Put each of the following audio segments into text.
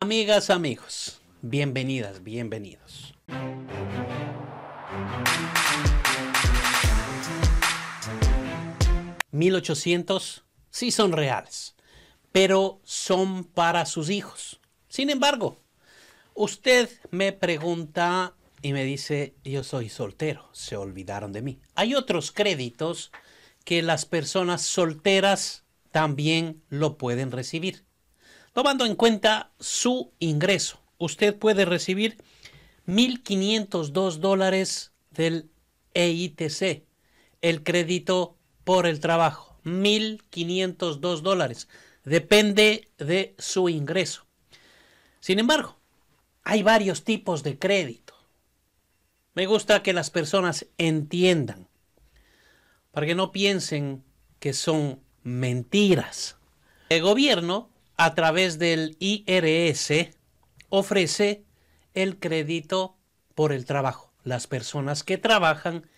Amigas, amigos, bienvenidas, bienvenidos. ¿1800? Sí son reales, pero son para sus hijos. Sin embargo, usted me pregunta y me dice, yo soy soltero, se olvidaron de mí. Hay otros créditos que las personas solteras también lo pueden recibir. Tomando en cuenta su ingreso, usted puede recibir 1.502 dólares del EITC, el crédito por el trabajo. 1.502 dólares. Depende de su ingreso. Sin embargo, hay varios tipos de crédito. Me gusta que las personas entiendan, para que no piensen que son mentiras. El gobierno a través del IRS ofrece el crédito por el trabajo. Las personas que trabajan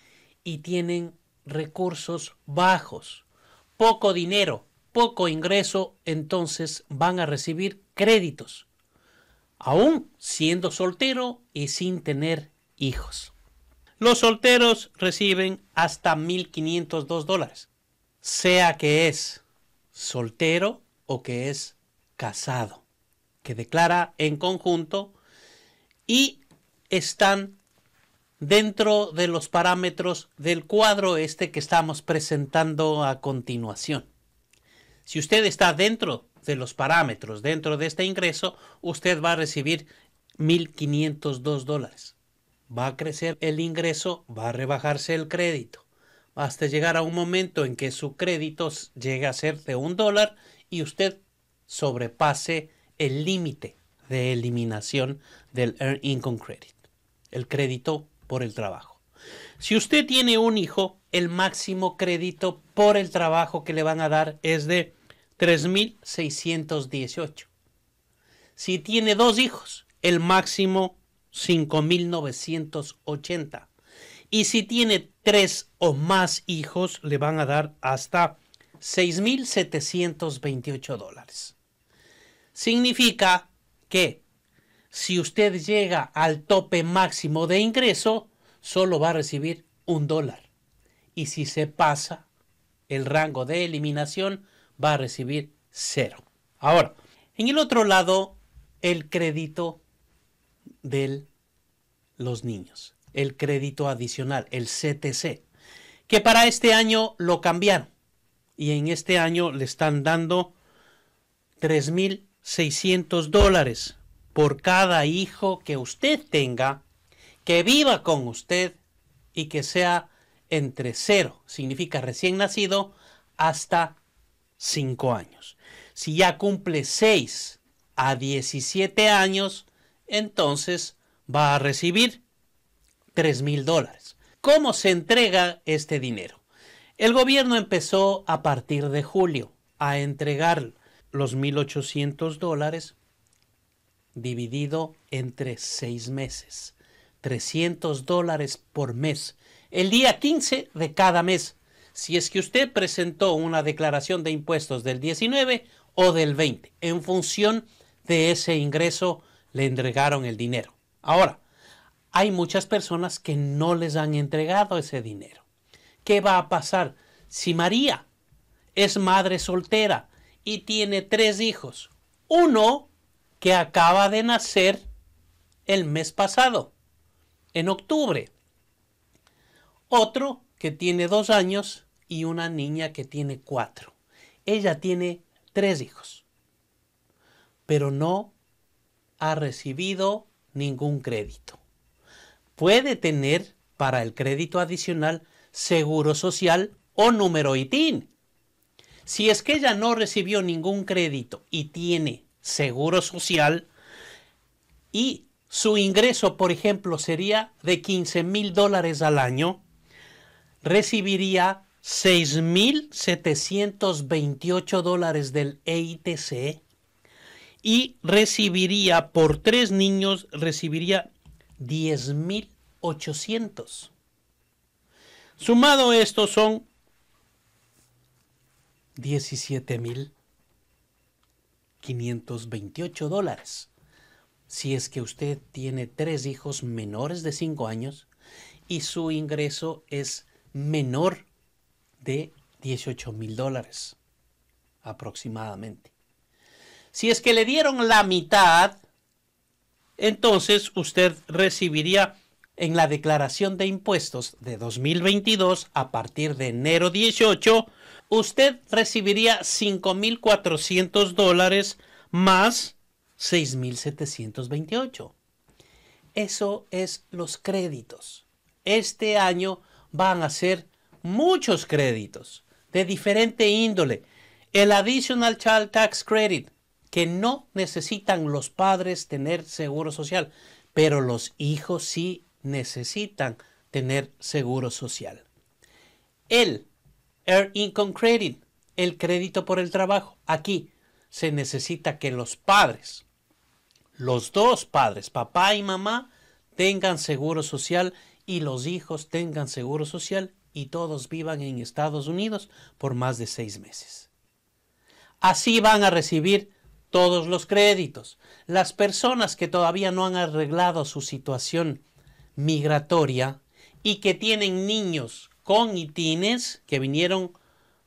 y tienen recursos bajos, poco dinero, poco ingreso, entonces van a recibir créditos, aún siendo soltero y sin tener hijos. Los solteros reciben hasta 1.502 dólares, sea que es soltero o que es casado, que declara en conjunto y están dentro de los parámetros del cuadro este que estamos presentando a continuación. Si usted está dentro de los parámetros, dentro de este ingreso, usted va a recibir 1.502 dólares. Va a crecer el ingreso, va a rebajarse el crédito, hasta llegar a un momento en que su crédito llega a ser de un dólar y usted sobrepase el límite de eliminación del Earned Income Credit, el crédito por el trabajo. Si usted tiene un hijo, el máximo crédito por el trabajo que le van a dar es de 3.618. Si tiene dos hijos, el máximo 5.980. Y si tiene tres o más hijos, le van a dar hasta 6.728 dólares. Significa que si usted llega al tope máximo de ingreso, solo va a recibir un dólar. Y si se pasa el rango de eliminación, va a recibir cero. Ahora, en el otro lado, el crédito de los niños, el crédito adicional, el CTC, que para este año lo cambiaron. Y en este año le están dando $3,000. 600 dólares por cada hijo que usted tenga, que viva con usted y que sea entre cero, significa recién nacido, hasta 5 años. Si ya cumple 6 a 17 años, entonces va a recibir 3 mil dólares. ¿Cómo se entrega este dinero? El gobierno empezó a partir de julio a entregarlo los 1.800 dólares dividido entre seis meses. 300 dólares por mes. El día 15 de cada mes. Si es que usted presentó una declaración de impuestos del 19 o del 20, en función de ese ingreso le entregaron el dinero. Ahora, hay muchas personas que no les han entregado ese dinero. ¿Qué va a pasar si María es madre soltera? y tiene tres hijos. Uno que acaba de nacer el mes pasado, en octubre. Otro que tiene dos años y una niña que tiene cuatro. Ella tiene tres hijos, pero no ha recibido ningún crédito. Puede tener para el crédito adicional seguro social o número ITIN si es que ella no recibió ningún crédito y tiene seguro social y su ingreso, por ejemplo, sería de 15 mil dólares al año, recibiría 6.728 dólares del EITC y recibiría por tres niños, recibiría 10.800. Sumado esto son 17.528 dólares. Si es que usted tiene tres hijos menores de 5 años y su ingreso es menor de 18 mil dólares aproximadamente. Si es que le dieron la mitad, entonces usted recibiría en la declaración de impuestos de 2022 a partir de enero 18 usted recibiría 5.400 dólares más 6.728. Eso es los créditos. Este año van a ser muchos créditos de diferente índole. El Additional Child Tax Credit, que no necesitan los padres tener seguro social, pero los hijos sí necesitan tener seguro social. El Air Income Credit, el crédito por el trabajo. Aquí se necesita que los padres, los dos padres, papá y mamá, tengan seguro social y los hijos tengan seguro social y todos vivan en Estados Unidos por más de seis meses. Así van a recibir todos los créditos. Las personas que todavía no han arreglado su situación migratoria y que tienen niños con itines que vinieron,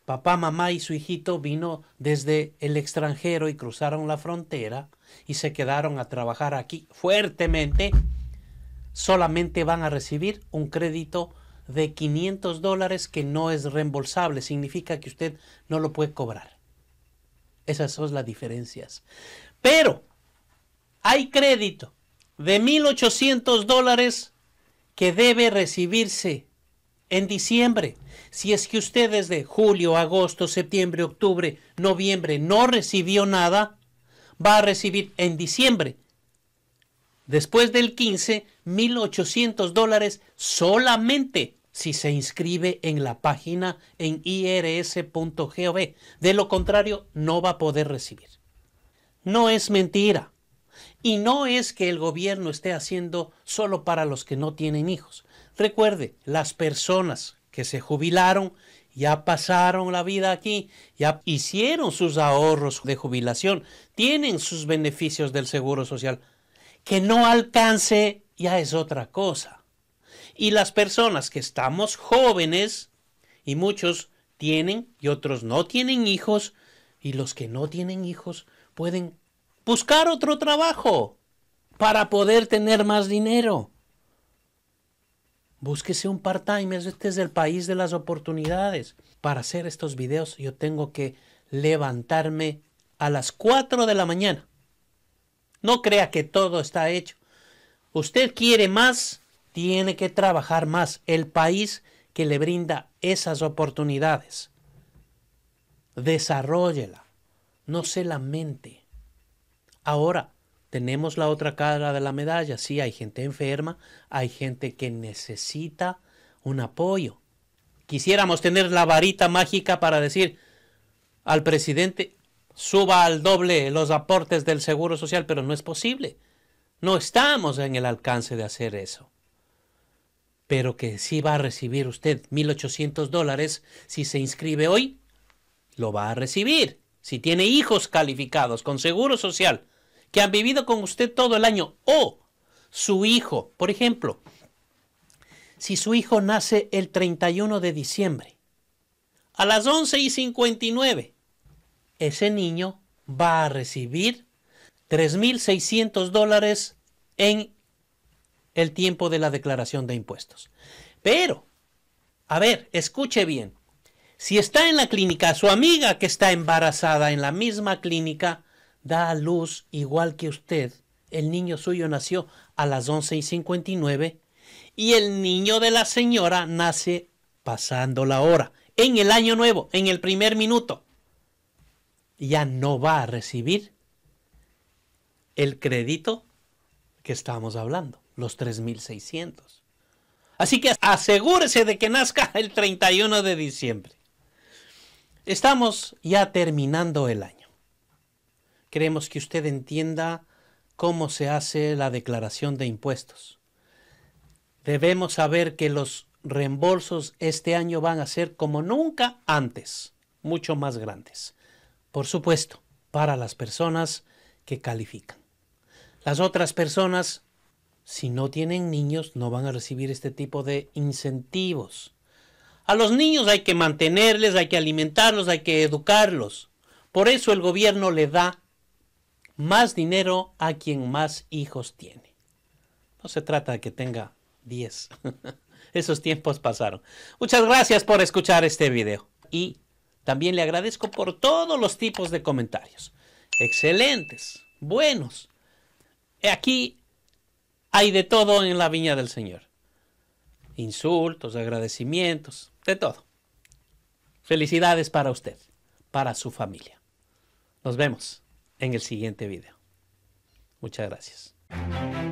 papá, mamá y su hijito vino desde el extranjero y cruzaron la frontera y se quedaron a trabajar aquí fuertemente, solamente van a recibir un crédito de 500 dólares que no es reembolsable, significa que usted no lo puede cobrar. Esas son las diferencias. Pero hay crédito de 1.800 dólares que debe recibirse en diciembre. Si es que usted desde julio, agosto, septiembre, octubre, noviembre no recibió nada, va a recibir en diciembre. Después del 15, 1.800 dólares solamente si se inscribe en la página en irs.gov. De lo contrario, no va a poder recibir. No es mentira. Y no es que el gobierno esté haciendo solo para los que no tienen hijos. Recuerde, las personas que se jubilaron ya pasaron la vida aquí, ya hicieron sus ahorros de jubilación, tienen sus beneficios del Seguro Social. Que no alcance ya es otra cosa. Y las personas que estamos jóvenes, y muchos tienen y otros no tienen hijos, y los que no tienen hijos pueden buscar otro trabajo para poder tener más dinero. Búsquese un part-time, este es el país de las oportunidades. Para hacer estos videos yo tengo que levantarme a las 4 de la mañana. No crea que todo está hecho. Usted quiere más, tiene que trabajar más. El país que le brinda esas oportunidades. Desarrollela, no se lamente. Ahora, tenemos la otra cara de la medalla. Sí, hay gente enferma, hay gente que necesita un apoyo. Quisiéramos tener la varita mágica para decir al presidente, suba al doble los aportes del Seguro Social, pero no es posible. No estamos en el alcance de hacer eso. Pero que sí va a recibir usted 1.800 dólares si se inscribe hoy, lo va a recibir. Si tiene hijos calificados con Seguro Social, que han vivido con usted todo el año o su hijo, por ejemplo, si su hijo nace el 31 de diciembre, a las 11 y 59, ese niño va a recibir 3.600 dólares en el tiempo de la declaración de impuestos. Pero, a ver, escuche bien, si está en la clínica, su amiga que está embarazada en la misma clínica, da a luz igual que usted. El niño suyo nació a las 11 y 59 y el niño de la señora nace pasando la hora, en el año nuevo, en el primer minuto. Ya no va a recibir el crédito que estábamos hablando, los 3.600. Así que asegúrese de que nazca el 31 de diciembre. Estamos ya terminando el año creemos que usted entienda cómo se hace la declaración de impuestos. Debemos saber que los reembolsos este año van a ser como nunca antes, mucho más grandes. Por supuesto, para las personas que califican. Las otras personas, si no tienen niños, no van a recibir este tipo de incentivos. A los niños hay que mantenerles, hay que alimentarlos, hay que educarlos. Por eso el gobierno le da más dinero a quien más hijos tiene. No se trata de que tenga 10. Esos tiempos pasaron. Muchas gracias por escuchar este video. Y también le agradezco por todos los tipos de comentarios. Excelentes, buenos. Aquí hay de todo en la viña del Señor. Insultos, agradecimientos, de todo. Felicidades para usted, para su familia. Nos vemos en el siguiente video. Muchas gracias.